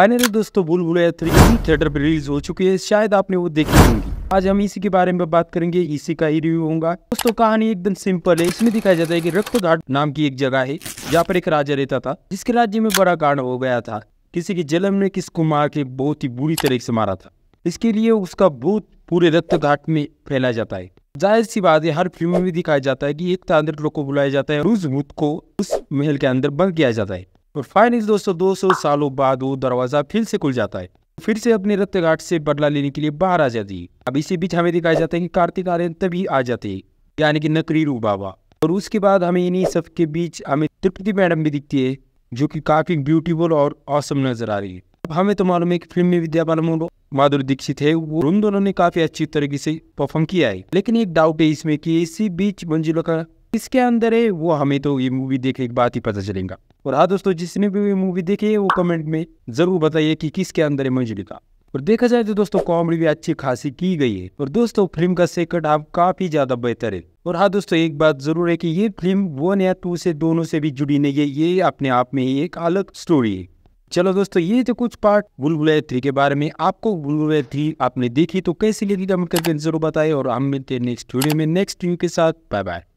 finally दोस्तों Bhool Bhulaiyaa three theatre पर release हो चुकी है शायद आपने वो देखी होंगी आज हम इसी के बारे में बात करेंगे इसी का ही रिव्यू होगा दोस्तों कहानी एकदम सिंपल है इसमें दिखाया जाता है कि रक्तघाट नाम की एक जगह है जहाँ पर एक राजा रहता था जिसके राज्य में बड़ा कांड हो गया था किसी के जलम ने किसको मार के बहुत ही बुरी तरीके से मारा था इसके लिए उसका भूत पूरे रक्तघाट में फैला जाता है जाहिर सी बात है हर फिल्म में दिखाया जाता है कि एक तांत्रिक लोग को बुलाया जाता है उस भूत को उस महल के अंदर बंद किया जाता है और फाइनली दोस्तों 200 सालों बाद वो दरवाज़ा फिर से खुल जाता है फिर से अपने रत्य घाट से बदला लेने के लिए बाहर आ जाती है अब इसी बीच हमें दिखाया जाता है कि कार्तिक आर्यन तभी आ जाते हैं यानी कि नकली रू बाबा और उसके बाद हमें इन्हीं सब के बीच हमें तृप्ति मैडम भी दिखती है जो कि काफ़ी ब्यूटीफुल और औसम नज़र आ रही है अब हमें तो मालूम है कि फिल्म में विद्या बालम माधुरी दीक्षित है वो उन दोनों ने काफ़ी अच्छी तरीके से परफॉर्म किया है लेकिन एक डाउट है इसमें कि इसी बीच मंजिलों का किसके अंदर है वो हमें तो ये मूवी देख एक बात ही पता चलेगा और हाँ दोस्तों जिसने भी ये मूवी देखी है वो कमेंट में ज़रूर बताइए कि किसके अंदर है मंजुलिका और देखा जाए तो दोस्तों कॉमेडी भी अच्छी खासी की गई है और दोस्तों फिल्म का सेकंड हाफ काफी ज्यादा बेहतर है और हाँ दोस्तों एक बात जरूर है कि ये फिल्म वन या टू से दोनों से भी जुड़ी नहीं है ये अपने आप में ही एक अलग स्टोरी है चलो दोस्तों ये थे तो कुछ पार्ट बुलबुल थ्री के बारे में आपको बुलबुल थ्री आपने देखी तो कैसे लगी कमेंट करके जरूर बताए और हम मिलते हैं नेक्स्ट वीडियो में नेक्स्ट वीडियो के साथ बाय बाय